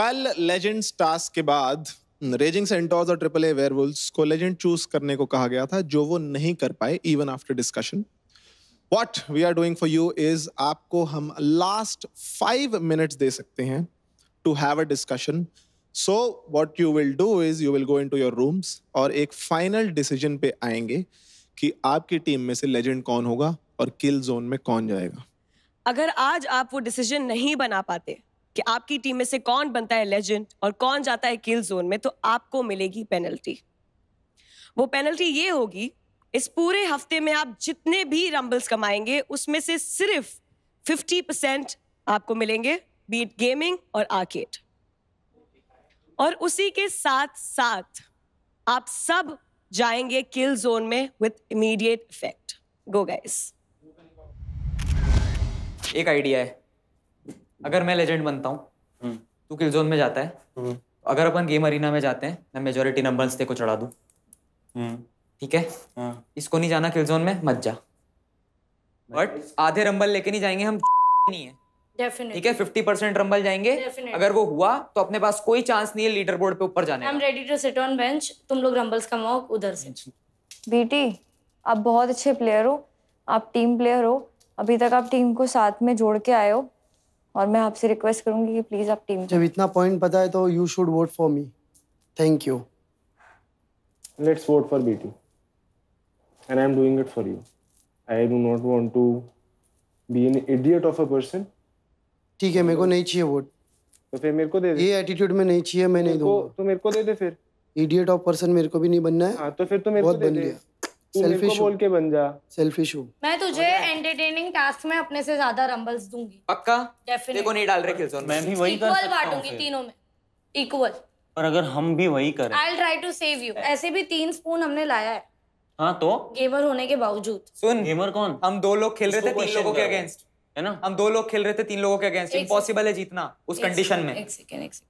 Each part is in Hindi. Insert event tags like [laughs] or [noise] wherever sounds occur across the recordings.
कल लेजेंड्स टास्क के बाद रेजिंग सेंटोर्स और ट्रिपल ए वेयरवुल्स को लेजेंड चूज करने को कहा गया था जो वो नहीं कर पाए even after discussion we are doing for you is आपको हम लास्ट फाइव मिनट्स दे सकते हैं to have a discussion so you will do is you will go your rooms और एक फाइनल डिसीजन पे आएंगे कि आपकी टीम में से लेजेंड कौन होगा और किल जोन में कौन जाएगा अगर आज आप वो डिसीजन नहीं बना पाते कि आपकी टीम में से कौन बनता है लेजेंड और कौन जाता है किल जोन में तो आपको मिलेगी पेनल्टी वो पेनल्टी ये होगी इस पूरे हफ्ते में आप जितने भी रंबल्स कमाएंगे उसमें से सिर्फ 50 परसेंट आपको मिलेंगे बीट गेमिंग और आर्केड और उसी के साथ साथ आप सब जाएंगे किल जोन में with immediate effect go guys एक आइडिया है अगर मैं लेजेंड बनता हूँ हम्म। तू किल जोन में जाता है हम्म। तो अगर अपन गेम अरीना में जाते हैं मैं मेजोरिटी नंबर तेको चढ़ा दू हम्म। ठीक है हाँ। इसको नहीं जाना किल जोन में मत जा बट आधे रंबल लेके नहीं जाएंगे हम [laughs] नहीं है ठीक है फिफ्टी परसेंट रंबल जाएंगे Definitely. अगर वो हुआ तो अपने पास कोई चांस नहीं है लीडर बोर्ड पे ऊपर जाने I am ready to sit on तुम लोग रंबल्स कमाओ उधर से बीटी आप बहुत अच्छे प्लेयर हो आप टीम प्लेयर हो अभी तक आप टीम को साथ में जोड़ के आए हो और मैं आपसे रिक्वेस्ट करूंगी कि प्लीज आप टीम जब इतना पॉइंट पता है तो you should vote for me thank you let's vote for BT and I am doing it for you I do not want to be an idiot of a person ठीक है मेरे को नहीं चाहिए वोट तो फिर मेरे को दे दे ये एटीट्यूड में नहीं चाहिए मैं नहीं दूंगा तो मेरे को दे दे फिर इडियट ऑफ पर्सन मेरे को भी नहीं बनना है हां तो फिर तो मेरे को दे दे सेल्फिश बोल के बन जा सेल्फिश हूँ मैं तुझे एंटरटेनिंग टास्क में अपने से ज्यादा रंबल्स दूंगी पक्का डेफिनेटली नहीं डाल रहे किल्स मैं भी वही कर इक्वल बांटूंगी तीनों में इक्वल और अगर हम भी वही करें I try to save you ऐसे भी तीन स्पून हमने लाया है हाँ तो गेमर होने के बावजूद सुन गेमर कौन हम दो लोग खेल रहे थे तीन लोगों के अगेंस्ट है ना हम दो लोग खेल रहे थे तीन लोगों के अगेंस्ट इम्पॉसिबल है जीतना उस कंडीशन में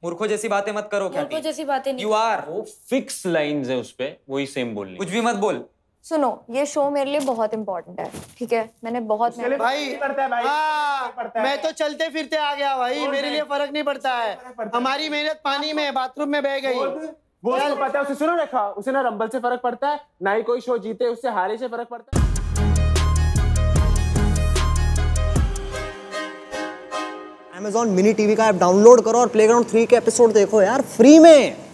मूर्खों जैसी बातें मत करो मूर्खों जैसी बातें नहीं यू आर वो फिक्स लाइंस है उस पे वही सेम बोलनी कुछ भी मत बोल सुनो ये शो मेरे लिए बहुत इंपॉर्टेंट है ठीक है मैंने बहुत भाई, भाई, भाई आ, मैं तो चलते फिरते आ गया भाई मेरे लिए फर्क नहीं पड़ता है हमारी मेहनत पानी में बाथरूम में बह गई वो तो पता है उसे सुनो रखा उसे ना रंबल से फर्क पड़ता है ना ही कोई शो जीते उससे हारे से फर्क पड़ता है Amazon मिनी टीवी का ऐप डाउनलोड करो और Playground थ्री के एपिसोड देखो यार फ्री में